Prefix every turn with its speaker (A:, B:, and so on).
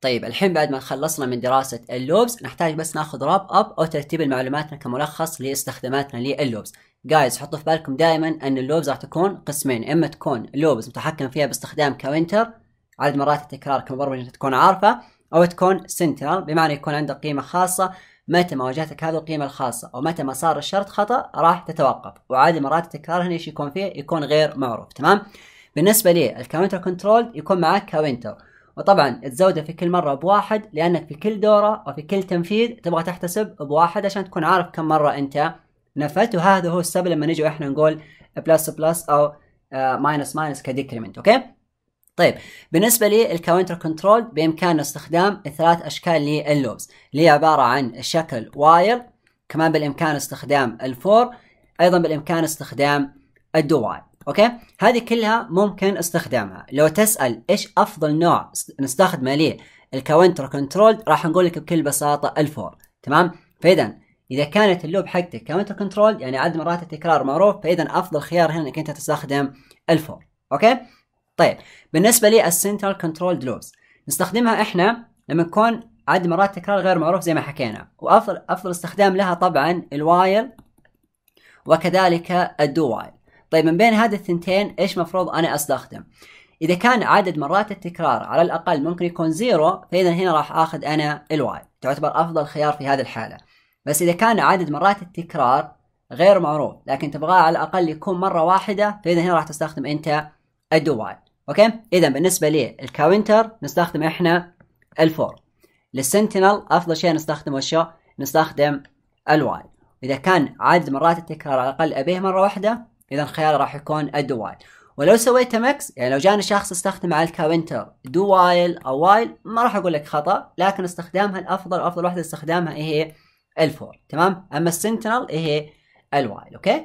A: طيب الحين بعد ما خلصنا من دراسة اللوبز نحتاج بس ناخذ راب اب او ترتيب معلوماتنا كملخص لاستخداماتنا لللوبز جايز حطوا في بالكم دائما ان اللوبز راح تكون قسمين اما تكون لوبز متحكم فيها باستخدام كوينتر عدد مرات التكرار كمبرمج تكون عارفه او تكون سنترال بمعنى يكون عندك قيمه خاصه متى ما واجهتك هذه القيمه الخاصه او متى ما صار الشرط خطا راح تتوقف وعدد مرات التكرار هنا ايش يكون فيه يكون غير معروف تمام بالنسبه لي الكاونتر كنترول يكون معك كاونتر وطبعا تزوده في كل مره بواحد لانك في كل دوره وفي كل تنفيذ تبغى تحتسب بواحد عشان تكون عارف كم مره انت نفذت وهذا هو السبب لما نجي احنا نقول بلس بلس او ماينس آه، ماينس كديكريمنت اوكي طيب بالنسبه للكاونتر كنترول بامكاننا استخدام ثلاث اشكال لللوبز اللي هي عباره عن شكل واير كمان بالامكان استخدام الفور ايضا بالامكان استخدام الدو اوكي هذه كلها ممكن استخدامها لو تسال ايش افضل نوع نستخدمه ليه الكاونتر كنترول راح نقول لك بكل بساطه الفور تمام فاذا اذا كانت اللوب حقتك كاونتر كنترول يعني عدد مرات التكرار معروف فاذا افضل خيار هنا انك انت تستخدم الفور اوكي طيب بالنسبه لي السنترال كنترول لوبس نستخدمها احنا لما يكون عدد مرات التكرار غير معروف زي ما حكينا وافضل افضل استخدام لها طبعا الوايل وكذلك الدو وايل طيب من بين هذه الثنتين ايش مفروض انا استخدم اذا كان عدد مرات التكرار على الاقل ممكن يكون زيرو فاذا هنا راح اخذ انا الواي تعتبر افضل خيار في هذه الحاله بس اذا كان عدد مرات التكرار غير معروف لكن تبغاه على الاقل يكون مره واحده فاذا هنا راح تستخدم انت الدو واي اوكي اذا بالنسبه لي الكاونتر نستخدم احنا الفور للسنتينل افضل شيء نستخدمه شو نستخدم الواي اذا كان عدد مرات التكرار على الاقل ابيه مره واحده اذا الخيار راح يكون ادوايل ولو سويته مكس يعني لو جاني شخص استخدم على الكاونتر دو وايل او وايل ما راح اقول لك خطا لكن استخدامها الافضل افضل واحده استخدامها هي الفور تمام اما السنتنل هي الوايل اوكي